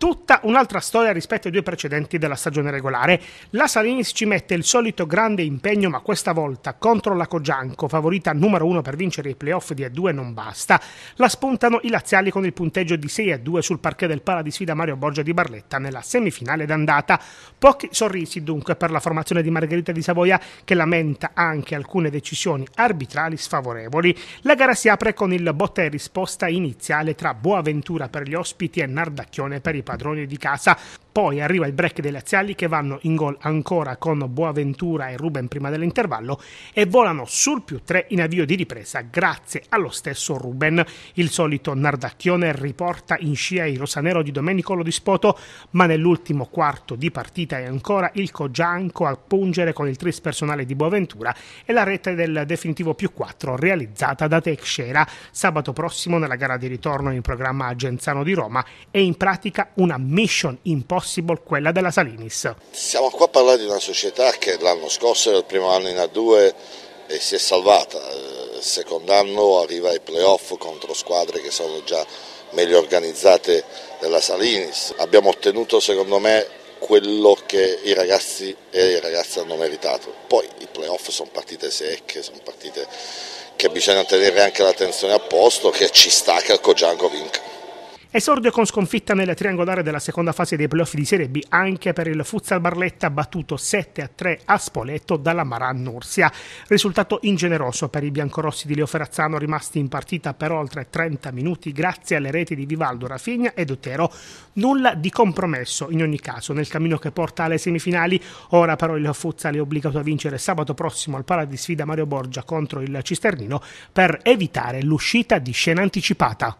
tutta un'altra storia rispetto ai due precedenti della stagione regolare. La Salinis ci mette il solito grande impegno, ma questa volta contro la Cogianco, favorita numero uno per vincere i playoff di A2 non basta. La spuntano i laziali con il punteggio di 6 a 2 sul parquet del Pala di sfida Mario Borgia di Barletta nella semifinale d'andata. Pochi sorrisi dunque per la formazione di Margherita di Savoia che lamenta anche alcune decisioni arbitrali sfavorevoli. La gara si apre con il botta e risposta iniziale tra Boaventura per gli ospiti e Nardacchione per i partiti padroni di casa. Poi arriva il break dei laziali che vanno in gol ancora con Boaventura e Ruben prima dell'intervallo e volano sul più 3 in avvio di ripresa grazie allo stesso Ruben. Il solito Nardacchione riporta in scia il rosanero di Domenico Lodispoto, ma nell'ultimo quarto di partita è ancora il Cogianco a pungere con il tris personale di Boaventura e la rete del definitivo più 4 realizzata da Texera. Sabato prossimo nella gara di ritorno in programma a Genzano di Roma è in pratica una mission impossible quella della Salinis. Siamo qua a parlare di una società che l'anno scorso era il primo anno in A2 e si è salvata, il secondo anno arriva ai playoff contro squadre che sono già meglio organizzate della Salinis. Abbiamo ottenuto secondo me quello che i ragazzi e le ragazze hanno meritato. Poi i playoff sono partite secche, sono partite che bisogna tenere anche l'attenzione a posto, che ci sta che il Cogianco vinca. Esordio con sconfitta nella triangolare della seconda fase dei playoff di Serie B anche per il Futsal Barletta battuto 7-3 a Spoleto dalla Maran Nursia. Risultato ingeneroso per i biancorossi di Leo Ferrazzano rimasti in partita per oltre 30 minuti grazie alle reti di Vivaldo, Rafinha ed Otero. Nulla di compromesso in ogni caso nel cammino che porta alle semifinali. Ora però il Futsal è obbligato a vincere sabato prossimo al Pala di Sfida Mario Borgia contro il Cisternino per evitare l'uscita di scena anticipata.